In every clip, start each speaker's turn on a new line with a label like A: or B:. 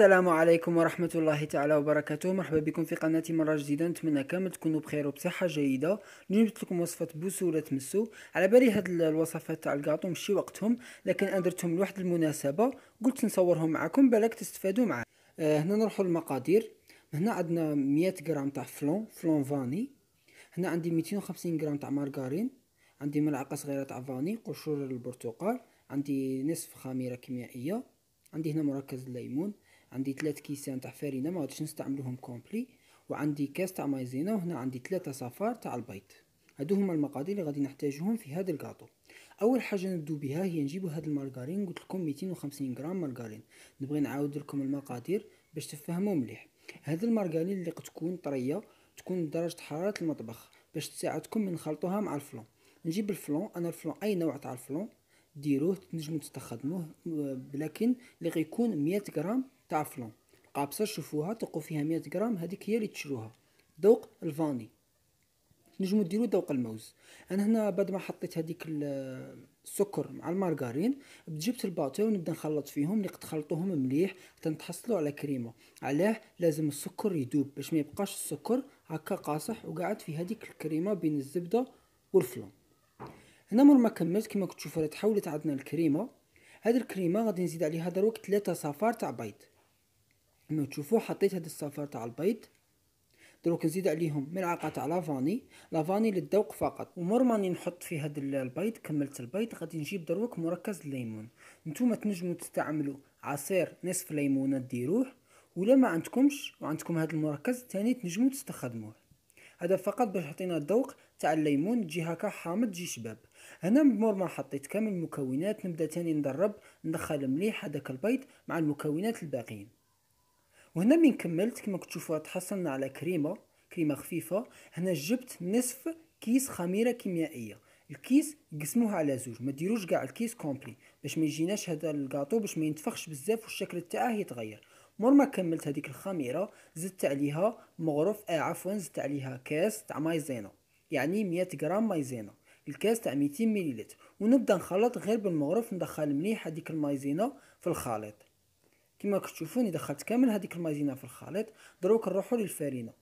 A: السلام عليكم ورحمة الله تعالى وبركاته مرحبا بكم في قناتي مرة جديدة نتمنى كامل تكونوا بخير وبصحة جيدة اليوم جبت لكم وصفة بوسولة تمسو على بالي هاد الوصفات تاع الكاطو ماشي وقتهم لكن انا درتهم لواحد المناسبة قلت نصورهم معكم بالك تستفادوا معاه آه هنا نروحوا للمقادير هنا عندنا 100 غرام تاع فلون فلون فاني هنا عندي 250 غرام تاع مارغارين عندي ملعقة صغيرة تاع فاني قشور البرتقال عندي نصف خميرة كيميائية عندي هنا مركز الليمون عندي ثلاث كيسان تاع فارينة ما غاديش نستعملوهم كومبلي وعندي كاس تاع مايزينا وهنا عندي ثلاثة صفار تاع البيض هادو هما المقادير اللي غادي نحتاجهم في هذا الكاطو اول حاجه نبدو بها هي نجيبو هاد المارغرين قلت لكم 250 غرام مارغرين نبغي نعاود لكم المقادير باش تفهموا مليح هاد المارغرين اللي تكون طريه تكون درجه حراره المطبخ باش تساعدكم من خلطوها مع الفلون نجيب الفلون انا الفلون اي نوع تاع الفلون ديروه تنجموا تستخدموه لكن اللي غيكون 100 غرام تاع فلون القابصه شوفوها تلقوا فيها 100 غرام هذيك هي اللي تشروها ذوق الفاني نجمو ديرو ذوق الموز انا هنا بعد ما حطيت هذيك السكر مع المارغارين جبت الباتور ونبدا نخلط فيهم قد خلطوهم مليح حتى نتحصلوا على كريمه علاه لازم السكر يدوب باش ما يبقاش السكر هكا قاصح وقعد في هذيك الكريمه بين الزبده والفلون هنا مر ما كملت كما كتشوفوا تحولت عندنا الكريمه هاد الكريمه غادي نزيد عليها دروك ثلاثة صفار تاع بيض انه تشوفوا حطيت هاد الصفارة على البيض دروك نزيد عليهم ملعقه تاع لافاني لافاني للذوق فقط ومر ماني نحط في هاد البيض كملت البيض غادي نجيب دروك مركز الليمون نتوما تنجموا تستعملوا عصير نصف ليمونه ديروه ولا ما عندكمش وعندكم هاد المركز تاني تنجموا تستخدموه هذا فقط باش يعطينا الذوق تاع الليمون تجي هكا حامض تجي شباب هنا مور ما حطيت كامل المكونات نبدا تاني ندرب ندخل مليح هذاك البيض مع المكونات الباقيين وهنا من كملت كما كتشوفوا تحصلنا على كريمه كريمه خفيفه هنا جبت نصف كيس خميره كيميائيه الكيس قسموها على زوج ما ديروش كاع الكيس كومبلي باش ما يجيناش هذا الكاطو باش ما ينتفخش بزاف والشكل تاعه يتغير مور ما كملت هذيك الخميره زدت عليها مغرف آه عفوا زدت عليها كاس تاع مايزينا يعني 100 غرام مايزينا الكاس تاع 200 مليلتر ونبدا نخلط غير بالمغرف ندخل مليح هذيك المايزينا في الخليط كما كتشوفوني دخلت كامل هذيك المايزينا في الخليط دروك نروحو للفارينه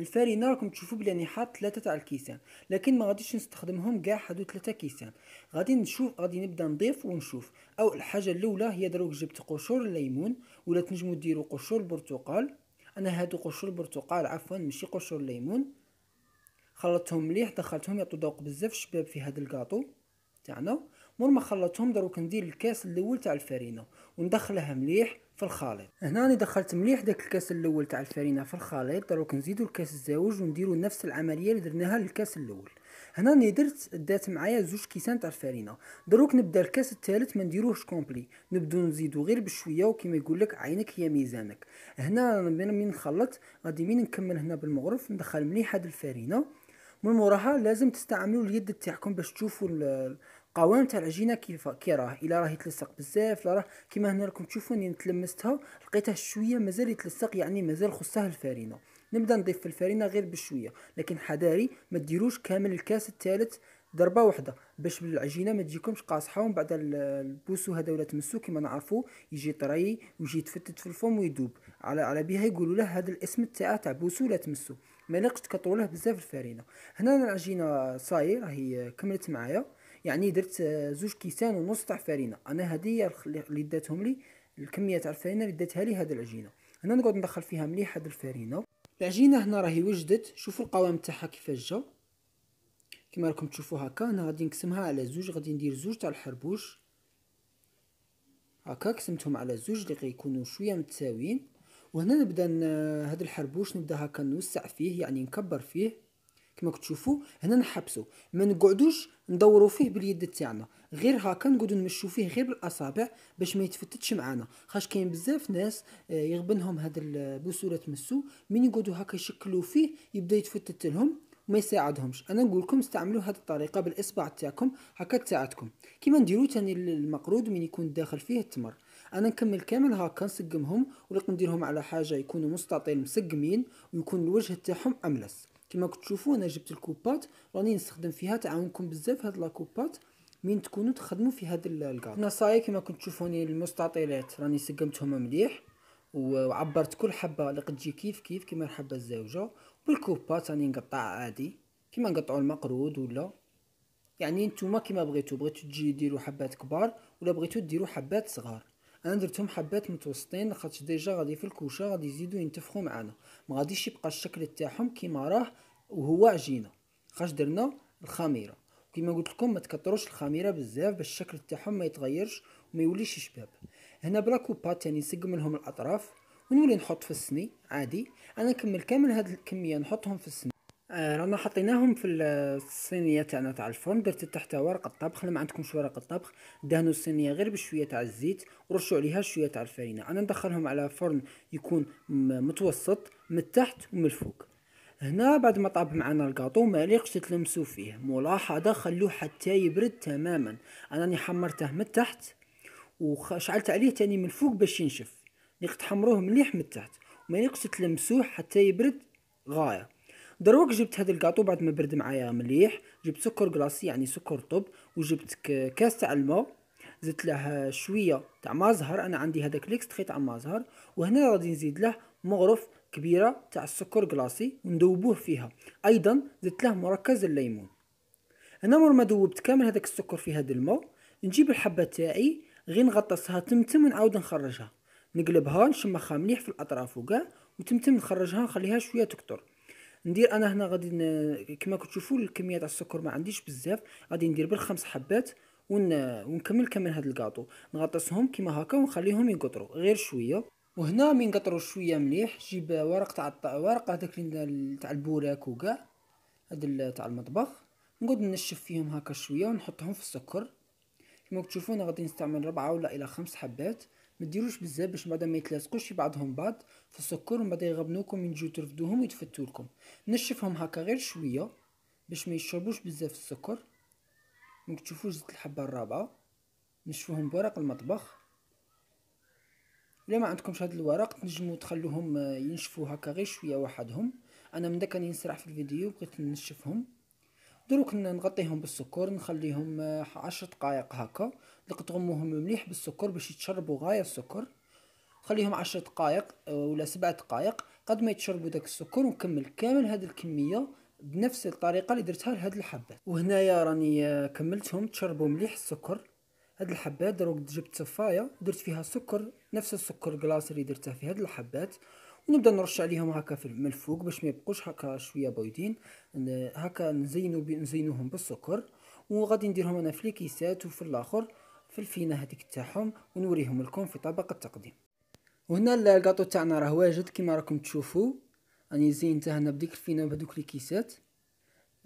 A: الفارينه راكم تشوفوا بلي راني حاط ثلاثه تاع الكيسان لكن ما غاديش نستخدمهم كاع هادو ثلاثه كيسان غادي نشوف غادي نبدا نضيف ونشوف او الحاجه الاولى هي دروك جبت قشور الليمون ولا تنجموا ديروا قشور البرتقال انا هادو قشور البرتقال عفوا ماشي قشور الليمون خلطتهم مليح دخلتهم يعطوا ذوق بزاف شباب في هذا الكاطو تاعنا مور ما خلطتهم دروك ندير الكاس الاول تاع الفرينه وندخلها مليح في الخليط هنا دخلت مليح داك الكاس الاول تاع الفرينه في الخليط دروك نزيدو الكاس الزاوج ونديرو نفس العمليه اللي درناها للكاس الاول هنا ني درت دات معايا زوج كيسان تاع الفرينه دروك نبدا الكاس الثالث ما نديروهش كومبلي نبدو نزيدو غير بشويه وكيما يقول لك عينك هي ميزانك هنا من نخلط غادي من نكمل هنا بالمغرف ندخل مليح هاد الفرينه من موراها لازم تستعملوا اليد تاعكم باش تشوفوا القوام تاع العجينه كيف كي راه الا راه يتلصق بزاف لا راه كيما هنا راكم تشوفوني تلمستها لقيتها شويه مازال يتلصق يعني مازال خصها الفارينه نبدا نضيف في الفارينه غير بشويه لكن حذاري ما ديروش كامل الكاس الثالث ضربه واحده باش العجينه ما تجيكمش قاصحه ومن بعد البوسو هذا ولا تمسو كما نعرفوا يجي طري ويجي يتفتت في الفم ويدوب على على بها يقولوا له هذا الاسم تاع تاع بوسو ولا تمسو ما نقش تكثروا بزاف الفارينه هنا العجينه صاير راهي كملت معايا يعني درت زوج كيسان ونص تاع فرينه انا هذه اللي داتهم لي الكميه تاع الفرينه اللي داتها لي هذه العجينه هنا نقعد ندخل فيها مليح هذه الفرينه العجينه هنا راهي وجدت شوفوا القوام تاعها كيفاش جا كما راكم تشوفوا هكا انا غادي نقسمها على زوج غادي ندير زوج تاع الحربوش هكا قسمتهم على زوج اللي غيكونوا شويه متساويين وهنا نبدا هذا الحربوش نبدا هكا نوسع فيه يعني نكبر فيه كما كتشوفوا هنا نحبسوا ما نقعدوش ندوروا فيه باليد تاعنا غير هكا نقعدو نمشو فيه غير بالاصابع باش ما يتفتتش معانا خاش كاين بزاف ناس آه، يغبنهم هاد البوسولة تمسو من يقعدوا هكا يشكلوا فيه يبدا يتفتت لهم وما يساعدهمش انا نقول لكم استعملوا هذه الطريقه بالاصبع تاعكم هكا تاعتكم كيما نديرو تاني المقرود من يكون داخل فيه التمر انا نكمل كامل هكا نسقمهم ولا نديرهم على حاجه يكونوا مستطيل مسقمين ويكون الوجه تاعهم املس كما كتشوفوا انا جبت الكوبات راني نستخدم فيها تعاونكم بزاف هاد لاكوبات من تكونوا تخدموا في هاد الكاط نصايح كما كنت تشوفوني المستطيلات راني سقمتهم مليح وعبرت كل حبه اللي تجي كيف كيف كما الحبه الزوجه بالكوبات راني نقطع عادي كما نقطعوا المقرود ولا يعني نتوما كما بغيتو بغيتو تجي ديروا حبات كبار ولا بغيتو ديروا حبات صغار انا درتهم حبات متوسطين لخاطش ديجا غادي في الكوشه غادي يزيدو ينتفخو معانا ما غاديش يبقى الشكل تاعهم كيما راه وهو عجينه خاش درنا الخميره كيما قلت لكم ما تكثروش الخميره بزاف باش الشكل تاعهم ما يتغيرش وما يوليش شباب هنا بلا كوبا تاني نسقم لهم الاطراف ونولي نحط في السني عادي انا نكمل كامل هاد الكميه نحطهم في السني آه، رانا حطيناهم في الصينيه تاعنا تاع الفرن درت تحتها ورقه طبخ لما عندكمش ورقه طبخ دهنوا الصينيه غير بشويه تاع الزيت ورشوا عليها شويه تاع الفرينه انا ندخلهم على فرن يكون متوسط من التحت ومن الفوق هنا بعد ما طاب معنا الكاطو ما ليقش تلمسوا فيه ملاحظه خلوه حتى يبرد تماما انا راني حمرته من التحت وشعلت عليه تاني من الفوق باش ينشف نقت حمروه مليح من التحت وما ليقش تلمسوه حتى يبرد غايه دروك جبت هذا الكاطو بعد ما برد معايا مليح جبت سكر كلاصي يعني سكر طب وجبت كاس تاع الماء زدت له شويه تاع مازهر انا عندي هذاك ليكستري تاع مازهر وهنا غادي نزيد له مغرف كبيره تاع السكر كلاصي وندوبوه فيها ايضا زدت له مركز الليمون انا مر ما دوبت كامل هذاك السكر في هذا الماء نجيب الحبه تاعي غير نغطسها تمتم ونعاود نخرجها نقلبها نشمخها مليح في الاطراف وكاع وتمتم نخرجها نخليها شويه تكتر ندير انا هنا غادي كما كتشوفوا الكميه تاع السكر ما عنديش بزاف غادي ندير بال خمس حبات ون... ونكمل كامل هاد الكاطو نغطسهم كيما هكا ونخليهم يقطروا غير شويه وهنا من قطروا شويه مليح جيب ورق تاع الط... ورق هذاك تاع البوراك وكاع هاد تاع المطبخ نقعد ننشف فيهم هكا شويه ونحطهم في السكر كما تشوفون غادي نستعمل ربعة ولا الى خمس حبات ما ديروش بزاف باش بعدا ما يتلاصقوش في بعضهم بعض ومن بعد يغبنوكم ينجيو ترفدوهم ويتفتوا لكم نشفهم هكا غير شويه باش ما يشربوش بزاف السكر دونك تشوفوا زيت الحبه الرابعه نشفوهم بورق المطبخ لما ما عندكمش هاد الورق تنجموا تخلوهم آه، ينشفوا هكا غير شويه وحدهم انا من داك راني نسرح في الفيديو بغيت نشفهم دروك نغطيهم بالسكر نخليهم آه، عشر دقائق هكا تغموهم مليح بالسكر باش يتشربوا غاية السكر خليهم عشر دقائق آه، ولا سبع دقائق قد ما يتشربوا داك السكر ونكمل كامل هاد الكمية بنفس الطريقة اللي درتها لهاد الحبات وهنايا راني آه، كملتهم تشربوا مليح السكر هاد الحبات دروك جبت صفاية درت فيها سكر نفس السكر كلاص اللي درته في هاد الحبات ونبدا نرش عليهم هكا من الفوق باش ما يبقوش هكا شويه بيضين هكا نزينو نزينوهم بالسكر وغادي نديرهم انا في الكيسات وفي الاخر في الفينه هذيك تاعهم ونوريهم لكم في طبق التقديم وهنا الكاطو تاعنا راه واجد كيما راكم تشوفوا راني زينته هنا بديك الفينه بهذوك الكيسات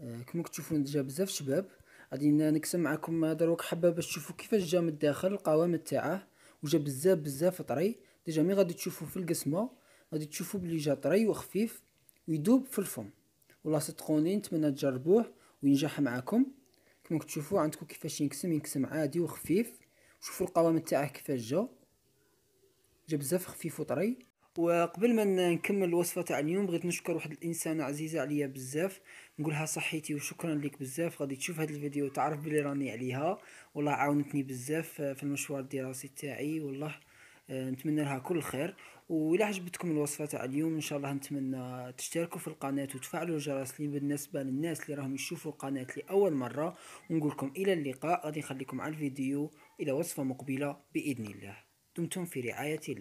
A: آه، كما تشوفون جا بزاف شباب غادي نقسم معكم دروك حبه باش تشوفوا كيفاش جا من الداخل القوام تاعه وجا بزاف بزاف طري ديجا مي غادي تشوفوا في القسمه غادي تشوفوا بلي جا طري وخفيف ويدوب في الفم ولا صدقوني نتمنى تجربوه وينجح معاكم كما كتشوفوا عندكم كيفاش ينقسم ينقسم عادي وخفيف شوفوا القوام تاعه كيفاش جا جا بزاف خفيف وطري وقبل ما نكمل الوصفه تاع اليوم بغيت نشكر واحد الانسانه عزيزه عليا بزاف نقولها صحيتي وشكرا لك بزاف غادي تشوف هذا الفيديو وتعرف بلي راني عليها والله عاونتني بزاف في المشوار الدراسي تاعي والله آه، نتمنى لها كل خير وإلا عجبتكم الوصفة تاع اليوم إن شاء الله نتمنى تشتركوا في القناة وتفعلوا الجرس لي بالنسبة للناس اللي راهم يشوفوا القناة لأول مرة ونقول لكم إلى اللقاء غادي نخليكم على الفيديو إلى وصفة مقبلة بإذن الله دمتم في رعاية الله